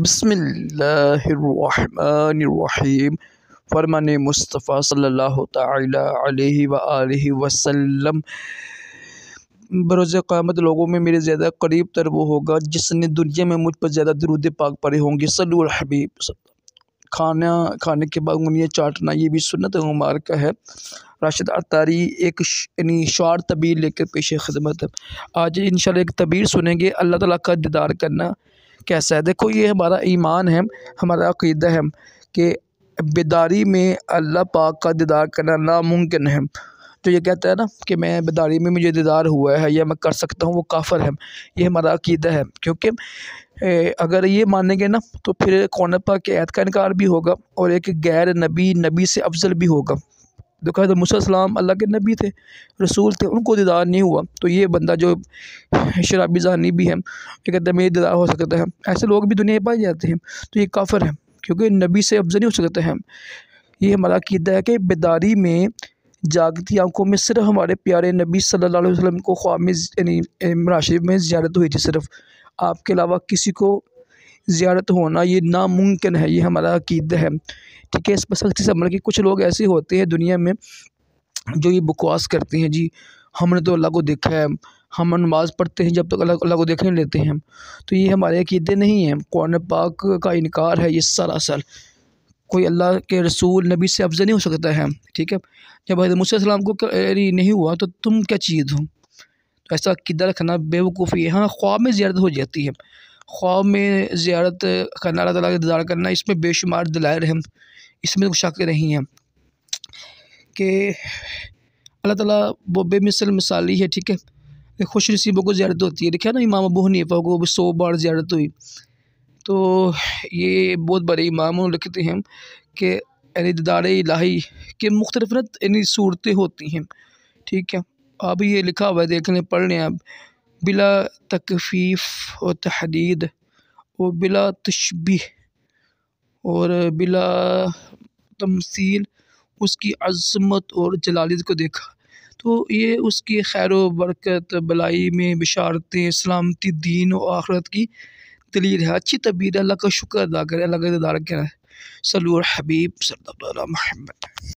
बसमीम फरमान मुस्तफ़ा सल्लल्लाहु अलैहि अलैहि वसल्लम बरोज़ क़्यामत लोगों में मेरे ज़्यादा करीब तर वो होगा जिसने दुनिया में मुझ पर ज़्यादा दरुद पाक पड़े होंगे सलूल हबीब खाना खाने के बाद उंगलियाँ चाटना ये भी सुनत उमार का है राशिद अतारी एक यानी शार तबीर लेकर पेश खदमत है आज इन एक तबीर सुनेंगे अल्लाह तला का दीदार करना कैसा है देखो ये हमारा ईमान है हमारा अकीदा है कि बेदारी में अल्लाह पाक का दीदार करना नामुमकिन है तो ये कहता है ना कि मैं बेदारी में मुझे दीदार हुआ है या मैं कर सकता हूँ वो काफर है ये हमारा अकीदा है क्योंकि अगर ये मानेंगे ना तो फिर कौन पा के ऐत का इनकार भी होगा और एक गैर नबी नबी से अफजल भी होगा तो मुसलम अल्लाह के नबी थे रसूल थे उनको दीदार नहीं हुआ तो ये बंदा जो शराबी जानी भी है ये कहते हैं दीदार हो सकता है ऐसे लोग भी दुनिया में पाए जाते हैं तो ये काफर हैं क्योंकि नबी से अफजल नहीं हो सकते हैं ये हमारा कहता है कि बेदारी में जागती आंखों में सिर्फ हमारे प्यारे नबी सल्लल्लाहु अलैहि वसल्लम को ख्वाब में यानी मराशब में ज्यारत हुई थी सिर्फ आपके अलावा किसी को ज़्यारत होना ये नामुमकिन है ये हमारा अकीद है ठीक है इस पर सख्ती से अमल की कुछ लोग ऐसे होते हैं दुनिया में जो ये बकवास करते हैं जी हमने तो अल्लाह को देखा है हम नमाज़ पढ़ते हैं जब तक अल्लाह अल्लाह को देख नहीं लेते हैं तो ये हमारे अकीदे नहीं हैं कौन पाक का इनकार है ये सरासर कोई अल्लाह के रसूल नबी से अफजल नहीं हो सकता है ठीक है जब हजरत मूसम को नहीं हुआ तो तुम क्या चीज़ हो तो ऐसा अकीदा रखना बेवकूफ़ी है हाँ ख्वाब में ज़्यादा हो जाती है ख्वाब में ज़्यारत करना अल्लाह तला का दीदार करना इसमें बेशुमार दलायर हैं इसमें तो शक नहीं हैं कि अल्लाह ताला वो बेमिसल मिसाली है ठीक है खुश नसीबों को ज़्यारत होती है लिखा ना इमाम अबू हनीफा को सौ बार ज़्यारत हुई तो ये बहुत बड़े इमाम लिखते हैं कि यानी दीदार इलाही के मुख्तलफ़ यानी सूरतें होती हैं ठीक है अभी ये लिखा हुआ है देख लें पढ़ लें आप बिला तकफ़ीफ़ और तहदीद और बिला तशबी और बिला तमसील उसकी अज़मत और जलालत को देखा तो ये उसकी खैर बरकत भलाई में बिशारतें सलामती दीन और आखरत की दलील है अच्छी तबीर अल्लाह का शुक्र अदा करें अल्लाह का दारा करें सलूर हबीब सल्ला महमद